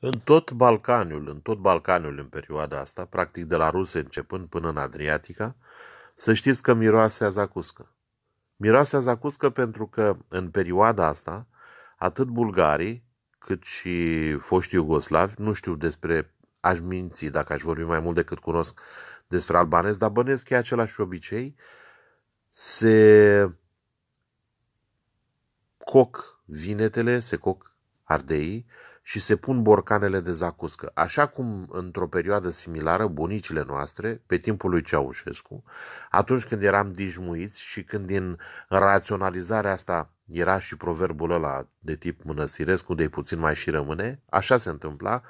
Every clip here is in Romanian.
În tot Balcaniul, în tot Balcaniul în perioada asta, practic de la Rusia începând până în Adriatica, să știți că miroase a zacuscă. Miroase a zacuscă pentru că în perioada asta, atât bulgarii, cât și foștii iugoslavi, nu știu despre, aș minți dacă aș vorbi mai mult decât cunosc despre albanezi, dar bănesc că e același obicei, se coc vinetele, se coc ardeii, și se pun borcanele de zacuscă. Așa cum într-o perioadă similară bunicile noastre, pe timpul lui Ceaușescu, atunci când eram dijmuiți și când din raționalizarea asta era și proverbul ăla de tip mănăstiresc, unde puțin mai și rămâne, așa se întâmpla,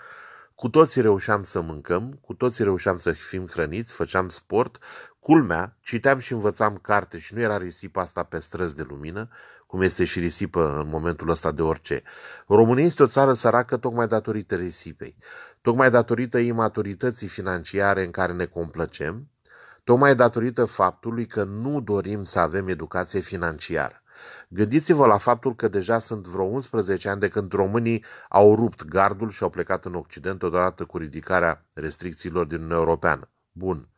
cu toții reușeam să mâncăm, cu toții reușeam să fim hrăniți, făceam sport, culmea, citeam și învățam carte și nu era risipa asta pe străzi de lumină, cum este și risipă în momentul ăsta de orice. România este o țară săracă tocmai datorită risipei, tocmai datorită imaturității financiare în care ne complăcem, tocmai datorită faptului că nu dorim să avem educație financiară. Gândiți-vă la faptul că deja sunt vreo 11 ani de când românii au rupt gardul și au plecat în Occident odată cu ridicarea restricțiilor din Uniunea Europeană. Bun,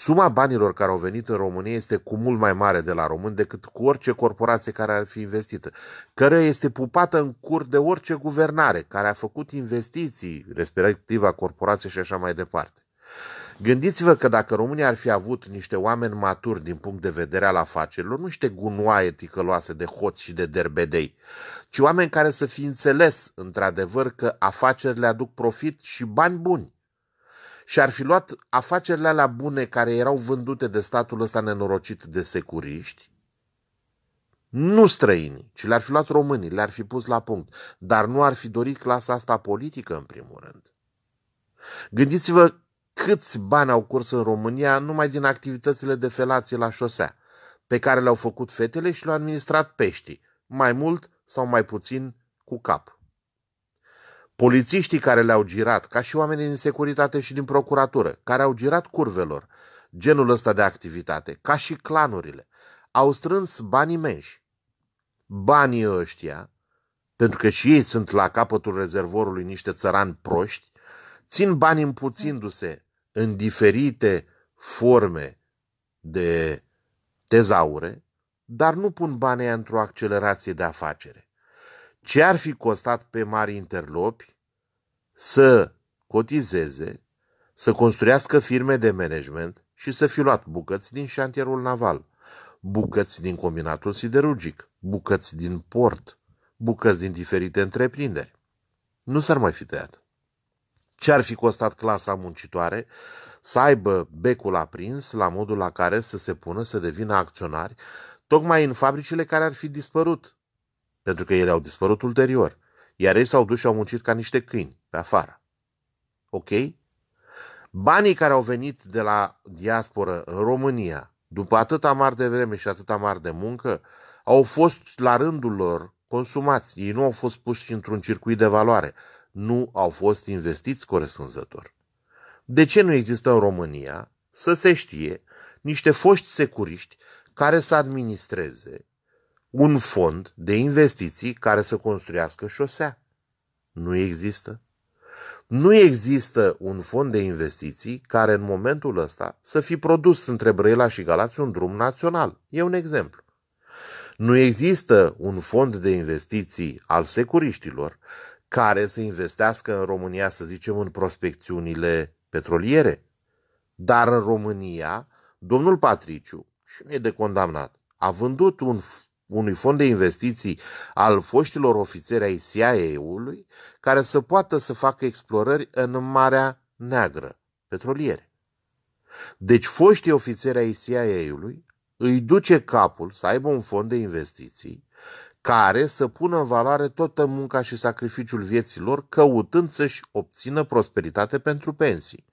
Suma banilor care au venit în România este cu mult mai mare de la român decât cu orice corporație care ar fi investită, care este pupată în cur de orice guvernare care a făcut investiții, respectiva corporație și așa mai departe. Gândiți-vă că dacă România ar fi avut niște oameni maturi din punct de vedere al afacerilor, nu niște gunoaie ticăloase de hoți și de derbedei, ci oameni care să fi înțeles într-adevăr că afacerile aduc profit și bani buni și ar fi luat afacerile alea bune care erau vândute de statul ăsta nenorocit de securiști, nu străini, ci le-ar fi luat românii, le-ar fi pus la punct, dar nu ar fi dorit clasa asta politică în primul rând. Gândiți-vă câți bani au curs în România numai din activitățile de felație la șosea, pe care le-au făcut fetele și le-au administrat peștii, mai mult sau mai puțin cu cap. Polițiștii care le-au girat, ca și oamenii din securitate și din procuratură, care au girat curvelor genul ăsta de activitate, ca și clanurile, au strâns bani imenși. Banii ăștia, pentru că și ei sunt la capătul rezervorului niște țărani proști, țin bani împuțindu-se în diferite forme de tezaure, dar nu pun banii într-o accelerație de afacere ce ar fi costat pe mari interlopi să cotizeze, să construiască firme de management și să fi luat bucăți din șantierul naval, bucăți din combinatul siderurgic, bucăți din port, bucăți din diferite întreprinderi. Nu s-ar mai fi tăiat. Ce ar fi costat clasa muncitoare să aibă becul aprins la modul la care să se pună să devină acționari, tocmai în fabricile care ar fi dispărut pentru că ele au dispărut ulterior, iar ei s-au dus și au muncit ca niște câini pe afară. Ok? Banii care au venit de la diasporă în România, după atâta mari de vreme și atâta mari de muncă, au fost la rândul lor consumați. Ei nu au fost puși într-un circuit de valoare. Nu au fost investiți corespunzător. De ce nu există în România, să se știe, niște foști securiști care să administreze un fond de investiții care să construiască șosea. Nu există. Nu există un fond de investiții care în momentul ăsta să fi produs între Brăila și Galați un drum național. E un exemplu. Nu există un fond de investiții al securiștilor care să investească în România, să zicem, în prospecțiunile petroliere. Dar în România, domnul Patriciu, și nu e de condamnat, a vândut un unui fond de investiții al foștilor ofițeri ai CIA-ului care să poată să facă explorări în Marea Neagră, petroliere. Deci foștii ofițeri ai CIA-ului îi duce capul să aibă un fond de investiții care să pună în valoare toată munca și sacrificiul vieților, căutând să-și obțină prosperitate pentru pensii.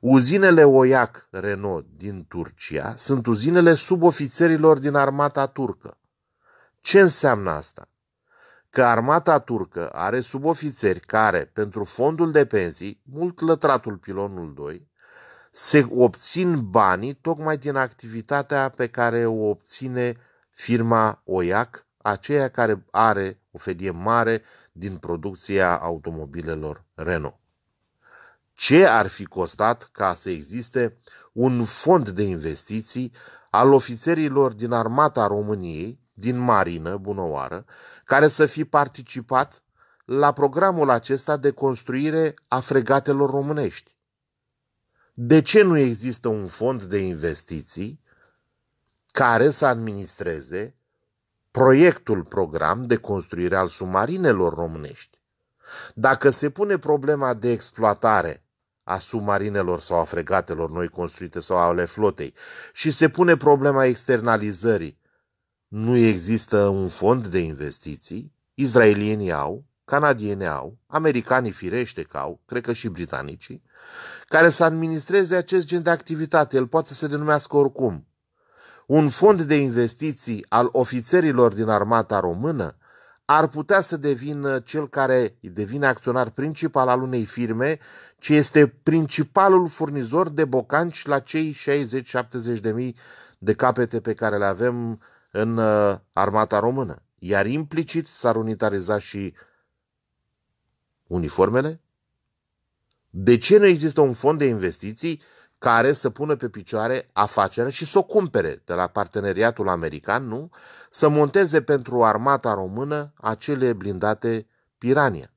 Uzinele Oiac Renault din Turcia sunt uzinele subofițerilor din armata turcă. Ce înseamnă asta? Că armata turcă are subofițeri care, pentru fondul de pensii, mult lătratul pilonul 2, se obțin banii tocmai din activitatea pe care o obține firma OIAC, aceea care are o fedie mare din producția automobilelor Renault. Ce ar fi costat ca să existe un fond de investiții al ofițerilor din armata României din marină, Bunoară, care să fi participat la programul acesta de construire a fregatelor românești. De ce nu există un fond de investiții care să administreze proiectul program de construire al submarinelor românești? Dacă se pune problema de exploatare a submarinelor sau a fregatelor noi construite sau ale flotei și se pune problema externalizării nu există un fond de investiții, izraelienii au, canadieni au, americanii firește că au, cred că și britanicii, care să administreze acest gen de activitate. El poate să se denumească oricum. Un fond de investiții al ofițerilor din armata română ar putea să devină cel care devine acționar principal al unei firme, ce este principalul furnizor de bocanci la cei 60-70 de mii de capete pe care le avem în uh, armata română, iar implicit s-ar unitariza și uniformele? De ce nu există un fond de investiții care să pună pe picioare afacerea și să o cumpere de la parteneriatul american, nu? Să monteze pentru armata română acele blindate Pirania.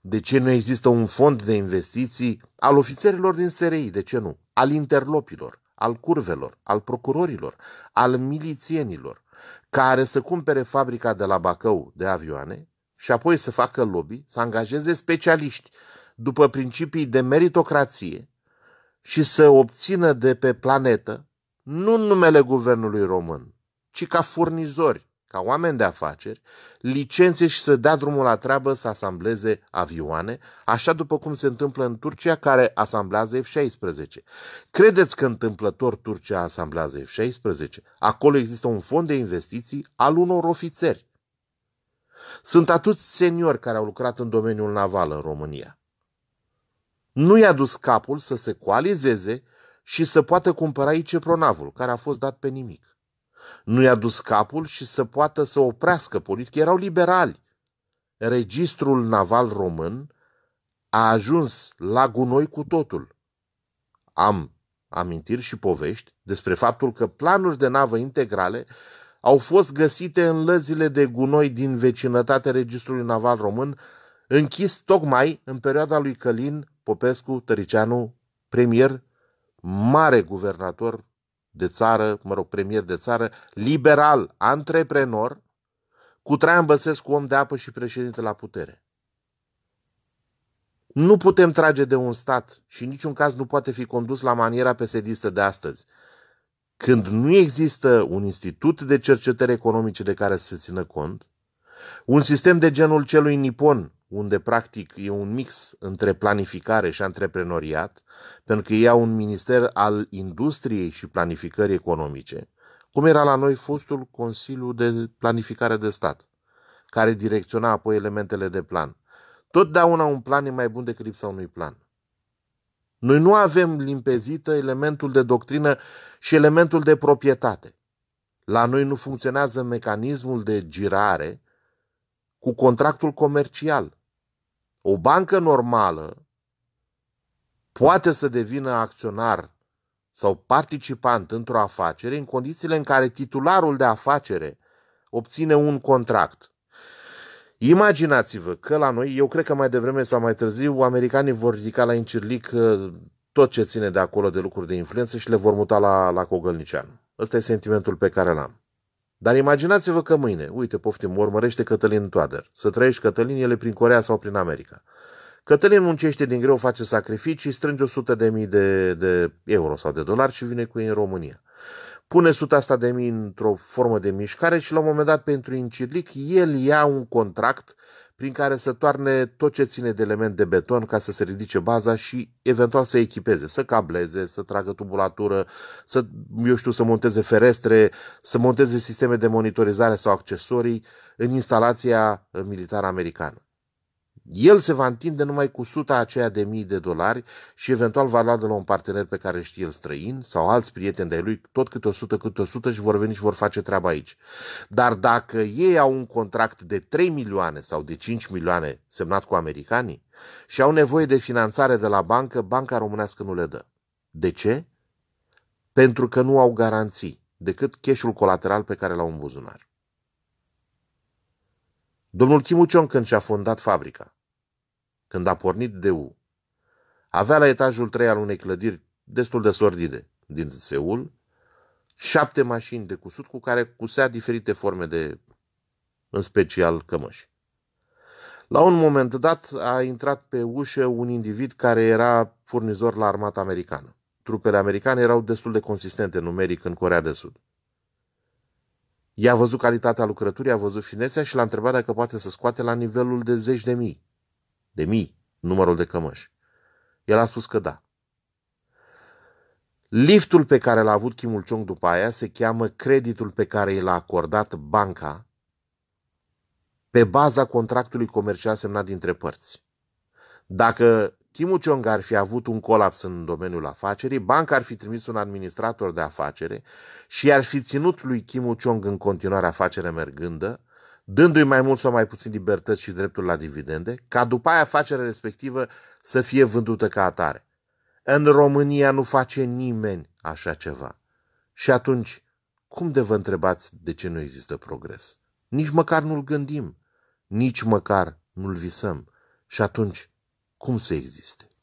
De ce nu există un fond de investiții al ofițerilor din SRI? De ce nu? Al interlopilor al curvelor, al procurorilor, al milițienilor, care să cumpere fabrica de la Bacău de avioane și apoi să facă lobby, să angajeze specialiști după principii de meritocrație și să obțină de pe planetă nu numele guvernului român, ci ca furnizori, ca oameni de afaceri, licențe și să dea drumul la treabă să asambleze avioane, așa după cum se întâmplă în Turcia, care asamblează F-16. Credeți că întâmplător Turcia asamblează F-16? Acolo există un fond de investiții al unor ofițeri. Sunt atâți seniori care au lucrat în domeniul naval în România. Nu i-a dus capul să se coalizeze și să poată cumpăra aici pronavul, care a fost dat pe nimic nu i-a dus capul și să poată să oprească politica. Erau liberali. Registrul naval român a ajuns la gunoi cu totul. Am amintiri și povești despre faptul că planuri de navă integrale au fost găsite în lăzile de gunoi din vecinătatea Registrului Naval Român, închis tocmai în perioada lui Călin Popescu Tăricianu, premier, mare guvernator de țară, mă rog, premier de țară, liberal, antreprenor, cu Traian Băsescu om de apă și președinte la putere. Nu putem trage de un stat și în niciun caz nu poate fi condus la maniera pesedistă de astăzi. Când nu există un institut de cercetări economice de care să se țină cont, un sistem de genul celui nipon, unde practic e un mix între planificare și antreprenoriat, pentru că ei au un minister al industriei și planificării economice, cum era la noi fostul Consiliu de Planificare de Stat, care direcționa apoi elementele de plan. Totdeauna un plan e mai bun decât lipsa unui plan. Noi nu avem limpezită elementul de doctrină și elementul de proprietate. La noi nu funcționează mecanismul de girare cu contractul comercial. O bancă normală poate să devină acționar sau participant într-o afacere în condițiile în care titularul de afacere obține un contract. Imaginați-vă că la noi, eu cred că mai devreme sau mai târziu, americanii vor ridica la incirlic uh, tot ce ține de acolo de lucruri de influență și le vor muta la, la Cogălnicean. Ăsta e sentimentul pe care l-am. Dar imaginați-vă că mâine, uite, poftim, urmărește Cătălin Toader. Să trăiești Cătălin, ele prin Corea sau prin America. Cătălin muncește din greu, face sacrificii, strânge 100 de mii de, de euro sau de dolari și vine cu ei în România. Pune suta asta de mii într-o formă de mișcare și la un moment dat pentru incirlic el ia un contract prin care să toarne tot ce ține de element de beton ca să se ridice baza și eventual să echipeze, să cableze, să tragă tubulatură, să, eu știu, să monteze ferestre, să monteze sisteme de monitorizare sau accesorii în instalația militară americană. El se va întinde numai cu suta aceea de mii de dolari și eventual va lua de la un partener pe care știe el străin sau alți prieteni de lui, tot câte sută, câte sută și vor veni și vor face treaba aici. Dar dacă ei au un contract de 3 milioane sau de 5 milioane semnat cu americanii și au nevoie de finanțare de la bancă, banca românească nu le dă. De ce? Pentru că nu au garanții decât cheșul colateral pe care l-au în buzunar. Domnul Chimucion, când și-a fondat fabrica, când a pornit de U. Avea la etajul 3 al unei clădiri destul de sordide din Seul șapte mașini de cusut cu care cusea diferite forme de, în special, cămăși. La un moment dat a intrat pe ușă un individ care era furnizor la armata americană. Trupele americane erau destul de consistente numeric în Corea de Sud. I-a văzut calitatea lucrăturii, a văzut finețea și l-a întrebat dacă poate să scoate la nivelul de zeci de mii de mii, numărul de cămăși? El a spus că da. Liftul pe care l-a avut Kim Ulciung după aia se cheamă creditul pe care i l-a acordat banca pe baza contractului comercial semnat dintre părți. Dacă Kim Ulciung ar fi avut un colaps în domeniul afacerii, banca ar fi trimis un administrator de afacere și ar fi ținut lui Kim Ulciung în continuare afacerea mergândă, dându-i mai mult sau mai puțin libertăți și dreptul la dividende, ca după aia afacerea respectivă să fie vândută ca atare. În România nu face nimeni așa ceva. Și atunci, cum de vă întrebați de ce nu există progres? Nici măcar nu-l gândim, nici măcar nu-l visăm. Și atunci, cum să existe?